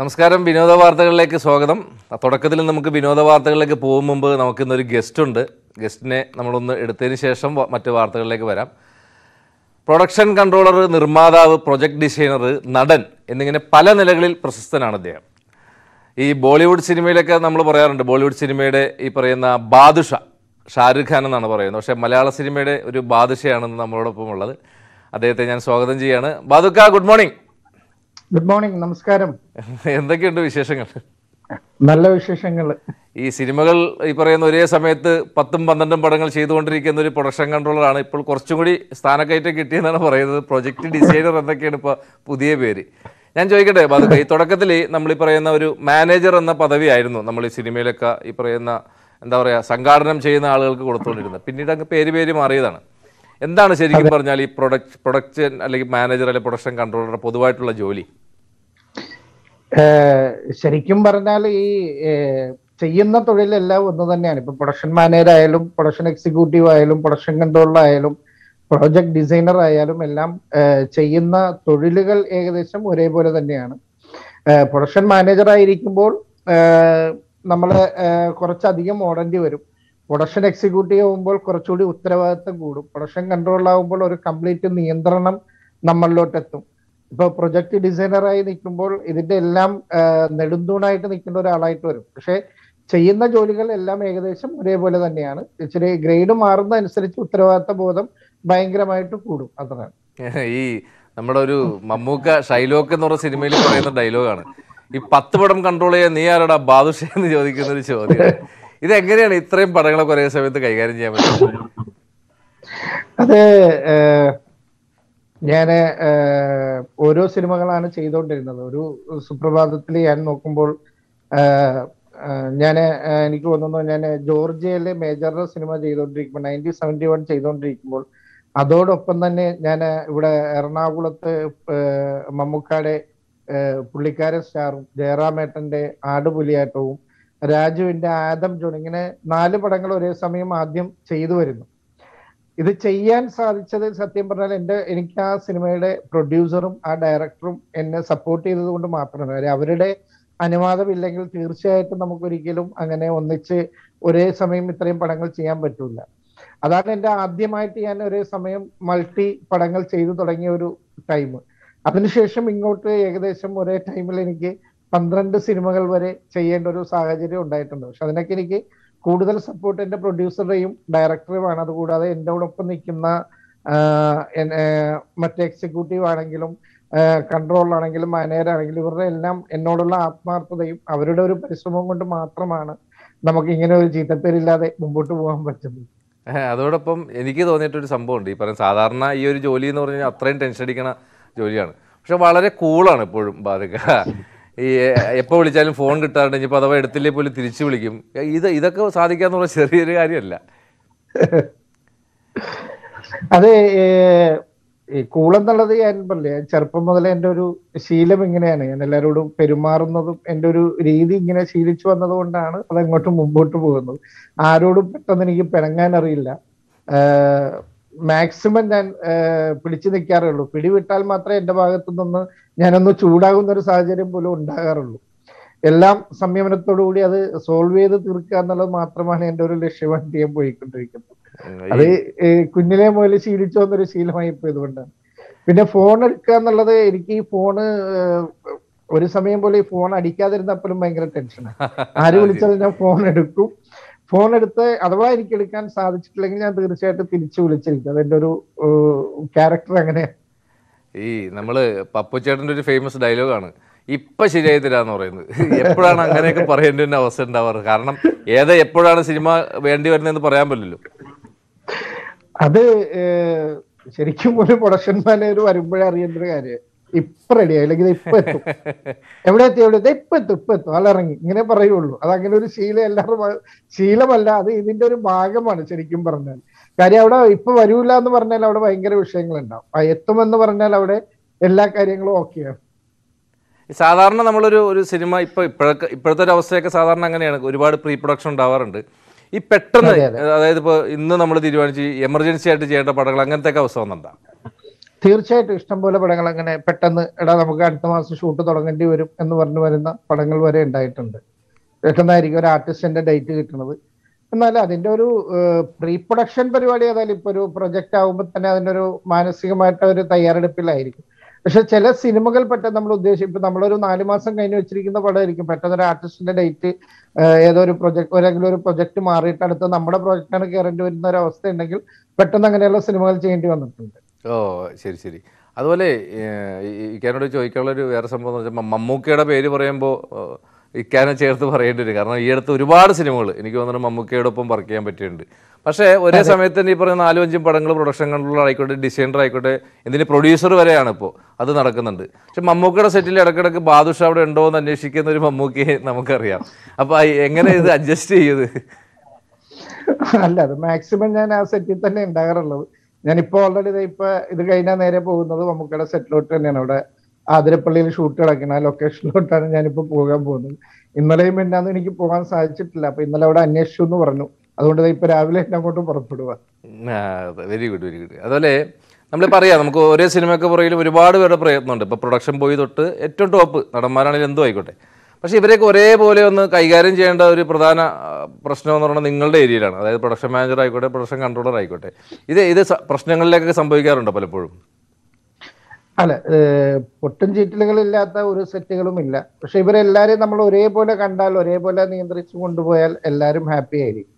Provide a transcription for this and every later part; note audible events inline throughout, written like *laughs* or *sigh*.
നമസ്കാരം വിനോദ വാർത്തകളിലേക്ക് സ്വാഗതം തുടക്കത്തിൽ നമുക്ക് വിനോദ വാർത്തകളിലേക്ക് പോകും മുമ്പ് നമുക്കിന്നൊരു ഗസ്റ്റ് ഉണ്ട് ഗസ്റ്റിനെ നമ്മളൊന്ന് എടുത്തതിന് ശേഷം മറ്റ് വാർത്തകളിലേക്ക് വരാം പ്രൊഡക്ഷൻ കൺട്രോളർ നിർമ്മാതാവ് പ്രൊജക്ട് ഡിസൈനർ നടൻ എന്നിങ്ങനെ പല നിലകളിൽ പ്രശസ്തനാണ് അദ്ദേഹം ഈ ബോളിവുഡ് സിനിമയിലൊക്കെ നമ്മൾ പറയാറുണ്ട് ബോളിവുഡ് സിനിമയുടെ ഈ പറയുന്ന ബാദുഷ ഷാരൂഖ് ഖാൻ എന്നാണ് പറയുന്നത് പക്ഷേ മലയാള സിനിമയുടെ ഒരു ബാദുഷയാണ് നമ്മളോടൊപ്പം ഉള്ളത് അദ്ദേഹത്തെ ഞാൻ സ്വാഗതം ചെയ്യാണ് ബാദുക്ക ഗുഡ് മോർണിംഗ് ഗുഡ് മോർണിംഗ് നമസ്കാരം എന്തൊക്കെയുണ്ട് വിശേഷങ്ങൾ നല്ല വിശേഷങ്ങൾ ഈ സിനിമകൾ ഈ പറയുന്ന ഒരേ സമയത്ത് പത്തും പന്ത്രണ്ടും പടങ്ങൾ ചെയ്തുകൊണ്ടിരിക്കുന്ന ഒരു പ്രൊഡക്ഷൻ കൺട്രോളർ ആണ് ഇപ്പോൾ കുറച്ചും കൂടി സ്ഥാനക്കയറ്റം കിട്ടിയെന്നാണ് പറയുന്നത് പ്രൊജക്ട് ഡിസൈനർ എന്നൊക്കെയാണ് ഇപ്പോൾ പുതിയ പേര് ഞാൻ ചോദിക്കട്ടെ അത് ഈ തുടക്കത്തിൽ നമ്മൾ ഈ പറയുന്ന ഒരു മാനേജർ എന്ന പദവിയായിരുന്നു നമ്മൾ ഈ സിനിമയിലൊക്കെ ഈ പറയുന്ന എന്താ പറയുക സംഘാടനം ചെയ്യുന്ന ആളുകൾക്ക് കൊടുത്തുകൊണ്ടിരുന്നത് പിന്നീട് അങ്ങ് പേര് പേര് മാറിയതാണ് എന്താണ് ശരിക്കും പറഞ്ഞാൽ ഈ പ്രൊഡക്ട് പ്രൊഡക്ഷൻ അല്ലെങ്കിൽ മാനേജർ അല്ലെങ്കിൽ പ്രൊഡക്ഷൻ കൺട്രോളറുടെ പൊതുവായിട്ടുള്ള ജോലി ശരിക്കും പറഞ്ഞാൽ ഈ ചെയ്യുന്ന തൊഴിലെല്ലാം ഒന്ന് തന്നെയാണ് ഇപ്പൊ പ്രൊഡക്ഷൻ മാനേജർ ആയാലും പ്രൊഡക്ഷൻ എക്സിക്യൂട്ടീവ് ആയാലും പ്രൊഡക്ഷൻ കൺട്രോളർ ആയാലും പ്രോജക്ട് ഡിസൈനർ ആയാലും എല്ലാം ചെയ്യുന്ന തൊഴിലുകൾ ഏകദേശം ഒരേപോലെ തന്നെയാണ് പ്രൊഡക്ഷൻ മാനേജർ ആയിരിക്കുമ്പോൾ നമ്മൾ കുറച്ചധികം ഓടേണ്ടി വരും പ്രൊഡക്ഷൻ എക്സിക്യൂട്ടീവ് ആകുമ്പോൾ കുറച്ചുകൂടി ഉത്തരവാദിത്തം കൂടും പ്രൊഡക്ഷൻ കൺട്രോൾ ആകുമ്പോൾ ഒരു കംപ്ലീറ്റ് നിയന്ത്രണം നമ്മളിലോട്ട് എത്തും ഇപ്പൊ പ്രൊജക്ട് ഡിസൈനറായി നിൽക്കുമ്പോൾ ഇതിന്റെ എല്ലാം നെടുന്തൂണായിട്ട് നിൽക്കുന്ന ഒരാളായിട്ട് വരും പക്ഷെ ചെയ്യുന്ന ജോലികൾ എല്ലാം ഏകദേശം ഒരേപോലെ തന്നെയാണ് ഇച്ചിരി ഗ്രേഡ് മാറുന്ന അനുസരിച്ച് ഉത്തരവാദിത്ത ബോധം ഭയങ്കരമായിട്ട് കൂടും അതാണ് *laughs* ഈ നമ്മുടെ ഒരു മമ്മൂക്ക ഷൈലോക്ക് എന്ന് പറഞ്ഞ സിനിമയിൽ പറയുന്ന ഡയലോഗാണ് ഈ പത്ത് പടം കൺട്രോൾ ചെയ്യാൻ നീ ആരടാ ബാദുഷ എന്ന് ചോദിക്കുന്ന ഒരു ചോദ്യം ഇതെങ്ങനെയാണ് ഇത്രയും പടങ്ങളെ ഒരേ സമയത്ത് കൈകാര്യം ചെയ്യാൻ പറ്റുന്നത് അത് ഞാൻ ഓരോ സിനിമകളാണ് ചെയ്തുകൊണ്ടിരുന്നത് ഒരു സുപ്രഭാതത്തിൽ ഞാൻ നോക്കുമ്പോൾ ഞാൻ എനിക്ക് തോന്നുന്നു ഞാൻ ജോർജിയയിലെ മേജറുടെ സിനിമ ചെയ്തുകൊണ്ടിരിക്കുമ്പോൾ നയൻറ്റീൻ സെവൻറ്റി വൺ ചെയ്തുകൊണ്ടിരിക്കുമ്പോൾ അതോടൊപ്പം തന്നെ ഞാൻ ഇവിടെ എറണാകുളത്ത് മമ്മൂക്കാടെ പുള്ളിക്കാരൻ സ്റ്റാറും ജയറാമേട്ടന്റെ ആടുപുലിയാട്ടവും രാജുവിന്റെ ആദം ജോൺ ഇങ്ങനെ നാല് പടങ്ങൾ ഒരേ സമയം ആദ്യം ചെയ്തു വരുന്നു ഇത് ചെയ്യാൻ സാധിച്ചത് സത്യം പറഞ്ഞാൽ എൻ്റെ എനിക്ക് ആ സിനിമയുടെ പ്രൊഡ്യൂസറും ആ ഡയറക്ടറും എന്നെ സപ്പോർട്ട് ചെയ്തത് കൊണ്ട് മാത്രമാണ് കാര്യം അവരുടെ അനുവാദമില്ലെങ്കിൽ തീർച്ചയായിട്ടും നമുക്കൊരിക്കലും അങ്ങനെ ഒന്നിച്ച് ഒരേ സമയം ഇത്രയും പടങ്ങൾ ചെയ്യാൻ പറ്റില്ല അതാണ് എൻ്റെ ആദ്യമായിട്ട് ഞാൻ ഒരേ സമയം മൾട്ടി പടങ്ങൾ ചെയ്തു തുടങ്ങിയ ഒരു ടൈം അതിനുശേഷം ഇങ്ങോട്ട് ഏകദേശം ഒരേ ടൈമിൽ എനിക്ക് പന്ത്രണ്ട് സിനിമകൾ വരെ ചെയ്യേണ്ട ഒരു സാഹചര്യം ഉണ്ടായിട്ടുണ്ട് പക്ഷെ അതിനൊക്കെ എനിക്ക് കൂടുതൽ സപ്പോർട്ട് എന്റെ പ്രൊഡ്യൂസറുടെയും ഡയറക്ടറുമാണ് അതുകൂടാതെ എന്നോടൊപ്പം നിൽക്കുന്ന മറ്റേ എക്സിക്യൂട്ടീവ് ആണെങ്കിലും കൺട്രോളാണെങ്കിലും മാനേജറാണെങ്കിലും ഇവരുടെ എല്ലാം എന്നോടുള്ള ആത്മാർത്ഥതയും അവരുടെ ഒരു പരിശ്രമം കൊണ്ട് മാത്രമാണ് നമുക്ക് ഇങ്ങനെ ഒരു ചീത്തപ്പേരില്ലാതെ മുമ്പോട്ട് പോകാൻ പറ്റുന്നത് അതോടൊപ്പം എനിക്ക് സംഭവം സംഭവമുണ്ട് ഈ പറയുന്ന സാധാരണ ഈ ഒരു ജോലി എന്ന് പറഞ്ഞാൽ അത്രയും ടെൻഷൻ അടിക്കണ ജോലിയാണ് പക്ഷെ വളരെ കൂളാണ് ഇപ്പോഴും ബാധക ഈ എപ്പോൾ വിളിച്ചാലും ഫോൺ കിട്ടാറുണ്ട് ഇനിയിപ്പോൾ അഥവാ എടുത്തില്ലേ പോലും തിരിച്ചു വിളിക്കും ഇത് ഇതൊക്കെ സാധിക്കാന്ന് പറഞ്ഞ ചെറിയൊരു കാര്യമല്ല അതെ ഈ കൂളെന്നുള്ളത് ഞാൻ പറഞ്ഞില്ലേ ചെറുപ്പം മുതലേ എൻ്റെ ഒരു ശീലം ഇങ്ങനെയാണ് ഞാൻ എല്ലാവരോടും പെരുമാറുന്നതും എൻ്റെ ഒരു രീതി ഇങ്ങനെ ശീലിച്ചു വന്നതുകൊണ്ടാണ് അതങ്ങോട്ട് മുമ്പോട്ട് പോകുന്നത് ആരോടും പെട്ടെന്ന് എനിക്ക് പിണങ്ങാൻ അറിയില്ല മാക്സിമം ഞാൻ പിടിച്ചു നിൽക്കാറുള്ളൂ പിടിവിട്ടാൽ മാത്രമേ എൻ്റെ ഭാഗത്തു നിന്ന് ഞാനൊന്ന് ചൂടാകുന്ന ഒരു സാഹചര്യം പോലും ഉണ്ടാകാറുള്ളൂ എല്ലാം സംയമനത്തോടു കൂടി അത് സോൾവ് ചെയ്ത് തീർക്കുക എന്നുള്ളത് മാത്രമാണ് എൻ്റെ ഒരു ലക്ഷ്യമായിട്ട് ഞാൻ പോയിക്കൊണ്ടിരിക്കുന്നത് അത് കുഞ്ഞിലെ മുതൽ ശീലിച്ചു വന്നൊരു ശീലമായി പോയതുകൊണ്ടാണ് പിന്നെ ഫോൺ എടുക്കുക എന്നുള്ളത് എനിക്ക് ഈ ഫോണ് ഒരു സമയം പോലെ ഈ ഫോൺ അടിക്കാതിരുന്നപ്പോഴും ഭയങ്കര ടെൻഷനാണ് ആര് വിളിച്ചാലും ഞാൻ ഫോൺ എടുക്കും ഫോൺ എടുത്ത് അഥവാ എനിക്ക് എടുക്കാൻ സാധിച്ചിട്ടില്ലെങ്കിൽ ഞാൻ തീർച്ചയായിട്ടും തിരിച്ചു വിളിച്ചിരിക്കും അതെന്റെ ഒരു ക്യാരക്ടർ അങ്ങനെയാണ് ഈ നമ്മള് പപ്പുച്ചേട്ടൻ്റെ ഒരു ഫേമസ് ഡയലോഗാണ് ഇപ്പൊ ശരിയായി തരാന്ന് പറയുന്നത് എപ്പോഴാണ് അങ്ങനെയൊക്കെ പറയേണ്ട ഒരു അവസ്ഥ ഉണ്ടാവാറ് കാരണം ഏതാ എപ്പോഴാണ് സിനിമ വേണ്ടി വരുന്നതെന്ന് പറയാൻ പറ്റില്ലല്ലോ അത് ശരിക്കും ഒരു പ്രൊഡക്ഷൻ മാനേജർ വരുമ്പോഴേ അറിയേണ്ട ഒരു കാര്യം ഇപ്പൊ റെഡി അല്ലെങ്കിൽ ഇപ്പൊ എത്തും എവിടെ എത്തി എവിടെ എത്തി ഇപ്പൊ എത്തും ഇപ്പൊ എത്തും അതിറങ്ങി ഇങ്ങനെ പറയുള്ളൂ അത് അങ്ങനെ ഒരു ശീലം എല്ലാവരും ശീലമല്ല അത് ഇതിന്റെ ഒരു ഭാഗമാണ് ശരിക്കും പറഞ്ഞാൽ കാര്യം അവിടെ ഇപ്പൊ വരൂല്ല എന്ന് പറഞ്ഞാൽ അവിടെ ഭയങ്കര വിഷയങ്ങളുണ്ടാവും ആ എത്തുമെന്ന് പറഞ്ഞാൽ അവിടെ എല്ലാ കാര്യങ്ങളും ഓക്കെയാണ് സാധാരണ നമ്മളൊരു ഒരു സിനിമ ഇപ്പൊ ഇപ്പോഴൊക്കെ ഇപ്പോഴത്തെ ഒരു അവസ്ഥയൊക്കെ സാധാരണ അങ്ങനെയാണ് ഒരുപാട് പ്രീ പ്രൊഡക്ഷൻ ഉണ്ടാവാറുണ്ട് ഈ പെട്ടെന്ന് അതായത് ഇപ്പൊ ഇന്ന് നമ്മൾ തീരുമാനിച്ച് എമർജൻസി ആയിട്ട് ചെയ്യേണ്ട പടങ്ങൾ അങ്ങനത്തെ ഒക്കെ അവസ്ഥ വന്നിട്ടുണ്ടാ തീർച്ചയായിട്ടും ഇഷ്ടംപോലെ പടങ്ങൾ അങ്ങനെ പെട്ടെന്ന് എടാ നമുക്ക് അടുത്ത മാസം ഷൂട്ട് തുടങ്ങേണ്ടി വരും എന്ന് പറഞ്ഞു വരുന്ന പടങ്ങൾ വരെ ഉണ്ടായിട്ടുണ്ട് പെട്ടെന്നായിരിക്കും ഒരു ആർട്ടിസ്റ്റിന്റെ ഡേറ്റ് കിട്ടുന്നത് എന്നാൽ അതിന്റെ ഒരു പ്രീ പ്രൊഡക്ഷൻ പരിപാടി ഏതായാലും ഇപ്പൊ ഒരു പ്രൊജക്റ്റ് ആകുമ്പോൾ തന്നെ അതിന്റെ ഒരു മാനസികമായിട്ട് ഒരു തയ്യാറെടുപ്പിലായിരിക്കും പക്ഷെ ചില സിനിമകൾ പെട്ടെന്ന് നമ്മൾ ഉദ്ദേശിക്കും ഇപ്പൊ നമ്മളൊരു നാല് മാസം കഴിഞ്ഞ് വെച്ചിരിക്കുന്ന പടമായിരിക്കും പെട്ടെന്ന് ഒരു ആർട്ടിസ്റ്റിന്റെ ഡേറ്റ് ഏതോ ഒരു പ്രൊജക്ട് ഒരെങ്കിലും ഒരു പ്രൊജക്ട് മാറിയിട്ട് അടുത്ത് നമ്മുടെ പ്രൊജക്റ്റാണ് കയറേണ്ടി വരുന്ന ഒരു അവസ്ഥ ഉണ്ടെങ്കിൽ പെട്ടെന്ന് അങ്ങനെയുള്ള സിനിമകൾ ചെയ്യേണ്ടി വന്നിട്ടുണ്ട് ഓ ശരി ശരി അതുപോലെ ഇക്കാനോട് ചോദിക്കാനുള്ളൊരു വേറെ സംഭവം എന്ന് വെച്ചാൽ മമ്മൂക്കയുടെ പേര് പറയുമ്പോൾ ഇക്കാനെ ചേർത്ത് പറയേണ്ടി വരും കാരണം ഈ അടുത്ത് ഒരുപാട് സിനിമകൾ എനിക്ക് തോന്നുന്നു മമ്മൂക്കയോടൊപ്പം വർക്ക് ചെയ്യാൻ പറ്റിയിട്ടുണ്ട് പക്ഷേ ഒരേ സമയത്ത് തന്നെ ഈ പറയുന്ന നാലും അഞ്ചും പടങ്ങൾ പ്രൊഡക്ഷൻ കൺട്രോളർ ആയിക്കോട്ടെ ഡിസൈനർ ആയിക്കോട്ടെ എന്തിന് പ്രൊഡ്യൂസർ വരെയാണ് ഇപ്പോൾ അത് നടക്കുന്നുണ്ട് പക്ഷെ മമ്മൂക്കയുടെ സെറ്റിൽ ഇടക്കിടക്ക് ബാദുഷ അവിടെ ഉണ്ടോ എന്ന് അന്വേഷിക്കുന്ന ഒരു മമ്മൂക്കയെ നമുക്കറിയാം അപ്പോൾ എങ്ങനെ ഇത് അഡ്ജസ്റ്റ് ചെയ്യുന്നത് അല്ല അത് മാക്സിമം ഞാൻ ആ സെറ്റിൽ തന്നെ ഉണ്ടാകാറുള്ളത് ഞാനിപ്പോ ഓൾറെഡി ഇപ്പൊ ഇത് കഴിഞ്ഞാൽ നേരെ പോകുന്നത് മമ്മൂക്കയുടെ സെറ്റിലോട്ട് തന്നെയാണ് അവിടെ ആതിരപ്പള്ളിയിൽ ഷൂട്ട് കിടക്കുന്ന ആ ലൊക്കേഷനിലോട്ടാണ് ഞാനിപ്പോ പോകാൻ പോകുന്നത് ഇന്നലെയും മിണ്ടാന്ന് എനിക്ക് പോകാൻ സാധിച്ചിട്ടില്ല അപ്പൊ ഇന്നലെ അവിടെ അന്വേഷിച്ചു എന്ന് പറഞ്ഞു അതുകൊണ്ട് ഇപ്പൊ രാവിലെ എന്നെ അങ്ങോട്ട് പുറപ്പെടുക വെരി ഗുഡ് വെരി ഗുഡ് അതുപോലെ നമ്മൾ പറയാം നമുക്ക് ഒരേ സിനിമയ്ക്ക് പുറകിലും ഒരുപാട് പേരുടെ പ്രയത്നമുണ്ട് ഇപ്പൊ പ്രൊഡക്ഷൻ പോയി തൊട്ട് ഏറ്റവും ടോപ്പ് നടന്മാരാണെങ്കിലും എന്തോ ആയിക്കോട്ടെ പക്ഷേ ഇവരെയൊക്കെ ഒരേപോലെ ഒന്ന് കൈകാര്യം ചെയ്യേണ്ട ഒരു പ്രധാന പ്രശ്നം എന്ന് പറഞ്ഞാൽ നിങ്ങളുടെ ഏരിയയിലാണ് അതായത് പ്രൊഡക്ഷൻ മാനേജർ ആയിക്കോട്ടെ പ്രൊഡക്ഷൻ കൺട്രോളർ ആയിക്കോട്ടെ ഇത് ഇത് പ്രശ്നങ്ങളിലേക്കൊക്കെ സംഭവിക്കാറുണ്ടോ പലപ്പോഴും അല്ല പൊട്ടും ചീറ്റലുകളില്ലാത്ത ഒരു സെറ്റുകളും ഇല്ല പക്ഷെ ഇവരെല്ലാവരും നമ്മൾ ഒരേപോലെ കണ്ടാൽ ഒരേപോലെ നിയന്ത്രിച്ചു കൊണ്ടുപോയാൽ എല്ലാവരും ഹാപ്പി ആയിരിക്കും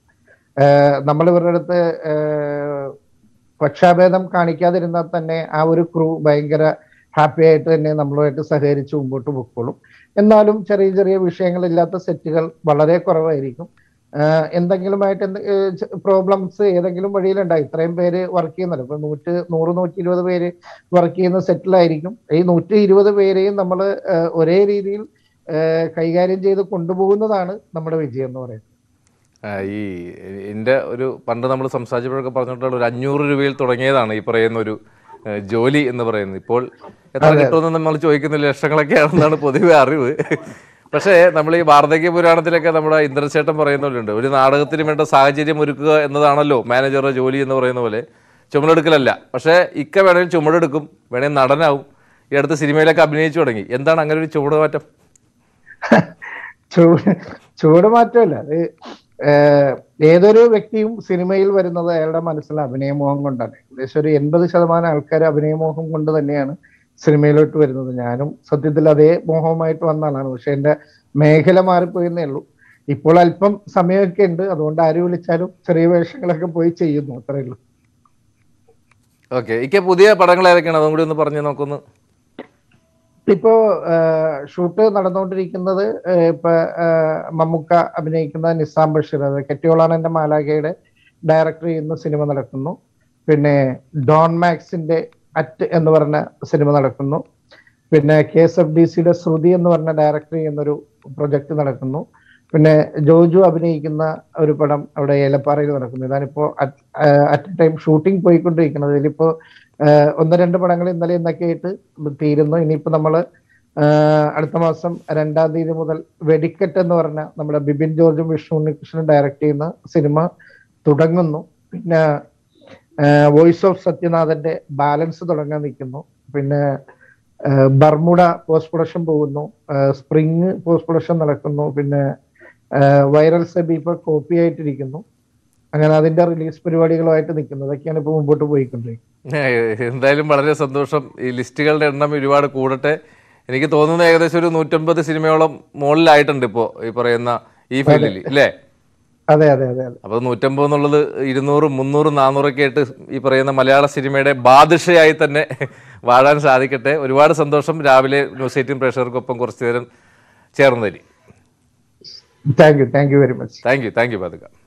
നമ്മൾ ഇവരുടെ അടുത്ത് പക്ഷാഭേദം കാണിക്കാതിരുന്നാൽ തന്നെ ആ ഒരു ക്രൂ ഭയങ്കര ഹാപ്പി ആയിട്ട് തന്നെ നമ്മളുമായിട്ട് സഹകരിച്ച് മുമ്പോട്ട് പൊക്കോളും എന്നാലും ചെറിയ ചെറിയ വിഷയങ്ങളില്ലാത്ത സെറ്റുകൾ വളരെ കുറവായിരിക്കും എന്തെങ്കിലുമായിട്ട് എന്ത് പ്രോബ്ലംസ് ഏതെങ്കിലും വഴിയിലുണ്ടായി ഇത്രയും പേര് വർക്ക് ചെയ്യുന്നുണ്ട് ഇപ്പം നൂറ്റ് നൂറ് നൂറ്റി ഇരുപത് പേര് വർക്ക് ചെയ്യുന്ന സെറ്റിലായിരിക്കും ഈ നൂറ്റി ഇരുപത് പേരെയും നമ്മൾ ഒരേ രീതിയിൽ കൈകാര്യം ചെയ്ത് കൊണ്ടുപോകുന്നതാണ് നമ്മുടെ വിജയം എന്ന് പറയുന്നത് ഈ എൻ്റെ ഒരു പണ്ട് നമ്മൾ സംസാരിച്ചപ്പോഴൊക്കെ പറഞ്ഞിട്ടുള്ള ഒരു അഞ്ഞൂറ് രൂപയിൽ തുടങ്ങിയതാണ് ഈ പറയുന്ന ഒരു ജോലി എന്ന് പറയുന്നത് ഇപ്പോൾ എത്ര കിട്ടുമെന്ന് നമ്മൾ ചോദിക്കുന്ന ആണെന്നാണ് പൊതുവെ അറിവ് പക്ഷേ നമ്മൾ ഈ വാർദ്ധക്യ പുരാണത്തിലൊക്കെ നമ്മുടെ ഇന്ദ്രശേട്ടൻ പറയുന്ന പോലെയുണ്ട് ഒരു നാടകത്തിന് വേണ്ട സാഹചര്യം ഒരുക്കുക എന്നതാണല്ലോ മാനേജറുടെ ജോലി എന്ന് പറയുന്ന പോലെ ചുമടെടുക്കലല്ല പക്ഷേ ഇക്ക വേണമെങ്കിൽ ചുമടെടുക്കും വേണമെങ്കിൽ നടനാവും ഈ അടുത്ത സിനിമയിലൊക്കെ അഭിനയിച്ചു തുടങ്ങി എന്താണ് അങ്ങനെ ഒരു ചുവടുമാറ്റം ചൂട് ചുവടുമാറ്റമല്ല അത് ഏതൊരു വ്യക്തിയും സിനിമയിൽ വരുന്നത് അയാളുടെ മനസ്സിൽ അഭിനയമോഹം കൊണ്ടാണ് ഏകദേശം ഒരു എൺപത് ശതമാനം ആൾക്കാർ അഭിനയമോഹം കൊണ്ട് തന്നെയാണ് സിനിമയിലോട്ട് വരുന്നത് ഞാനും സത്യത്തിൽ അതേ മോഹമായിട്ട് വന്നാലാണ് പക്ഷെ എൻ്റെ മേഖല മാറിപ്പോയെന്നേ ഉള്ളൂ ഇപ്പോൾ അല്പം സമയമൊക്കെ ഉണ്ട് അതുകൊണ്ട് ആര് വിളിച്ചാലും ചെറിയ വേഷങ്ങളൊക്കെ പോയി ചെയ്യുന്നു അത്രേ ഉള്ളൂ ഓക്കെ ഇക്ക പുതിയ പടങ്ങൾ ഏതൊക്കെയാണ് അതും കൂടി ഒന്ന് പറഞ്ഞു നോക്കുന്നു ഇപ്പോ ഷൂട്ട് നടന്നുകൊണ്ടിരിക്കുന്നത് ഇപ്പൊ മമ്മൂക്ക അഭിനയിക്കുന്ന നിസാം ബഷീർ അത് എന്റെ മാലാഖയുടെ ഡയറക്ടർ ചെയ്യുന്ന സിനിമ നടക്കുന്നു പിന്നെ ഡോൺ മാക്സിന്റെ അറ്റ് എന്ന് പറഞ്ഞ സിനിമ നടക്കുന്നു പിന്നെ കെ എസ് എഫ് ഡി സിയുടെ ശ്രുതി എന്ന് പറഞ്ഞ ഡയറക്ടർ ചെയ്യുന്നൊരു പ്രൊജക്ട് നടക്കുന്നു പിന്നെ ജോജു അഭിനയിക്കുന്ന ഒരു പടം അവിടെ ഏലപ്പാറയിൽ നടക്കുന്നു ഇതാണിപ്പോ അറ്റ് എ ടൈം ഷൂട്ടിംഗ് പോയിക്കൊണ്ടിരിക്കുന്നത് ഇതിലിപ്പോ ഒന്ന് രണ്ട് പടങ്ങൾ ഇന്നലെ ഇന്നൊക്കെ ആയിട്ട് തീരുന്നു ഇനിയിപ്പോൾ നമ്മൾ അടുത്ത മാസം രണ്ടാം തീയതി മുതൽ വെടിക്കെട്ട് എന്ന് പറഞ്ഞ നമ്മുടെ ബിബിൻ ജോർജും വിഷ്ണു ഉണ്ണികൃഷ്ണനും ഡയറക്റ്റ് ചെയ്യുന്ന സിനിമ തുടങ്ങുന്നു പിന്നെ വോയിസ് ഓഫ് സത്യനാഥന്റെ ബാലൻസ് തുടങ്ങാൻ നിൽക്കുന്നു പിന്നെ ബർമുഡ പോസ്റ്റ് പ്രൊഡക്ഷൻ പോകുന്നു സ്പ്രിങ് പോസ്റ്റ് പ്രൊഡക്ഷൻ നടക്കുന്നു പിന്നെ വൈറൽ സെബി ഇപ്പോൾ കോപ്പി ആയിട്ടിരിക്കുന്നു അങ്ങനെ അതിന്റെ റിലീസ് പരിപാടികളുമായിട്ട് നിൽക്കുന്നു അതൊക്കെയാണ് ഇപ്പോൾ മുമ്പോട്ട് പോയിക്കൊണ്ടിരിക്കുന്നത് എന്തായാലും വളരെ സന്തോഷം ഈ ലിസ്റ്റുകളുടെ എണ്ണം ഒരുപാട് കൂടട്ടെ എനിക്ക് തോന്നുന്നു ഏകദേശം ഒരു നൂറ്റമ്പത് സിനിമയോളം മുകളിലായിട്ടുണ്ട് ഇപ്പോ ഈ പറയുന്ന ഈ ഫീൽഡിൽ അല്ലേ അതെ അതെ അതെ അപ്പൊ നൂറ്റമ്പത് എന്നുള്ളത് ഇരുന്നൂറ് മുന്നൂറ് നാനൂറൊക്കെ ആയിട്ട് ഈ പറയുന്ന മലയാള സിനിമയുടെ ബാധിഷയായി തന്നെ *laughs* വാഴാൻ സാധിക്കട്ടെ ഒരുപാട് സന്തോഷം രാവിലെ ന്യൂസ് എയ്റ്റീൻ പ്രേക്ഷകർക്കൊപ്പം കുറച്ചു നേരം ചേർന്ന് തരി thank you thank you very much thank you thank you പാതുക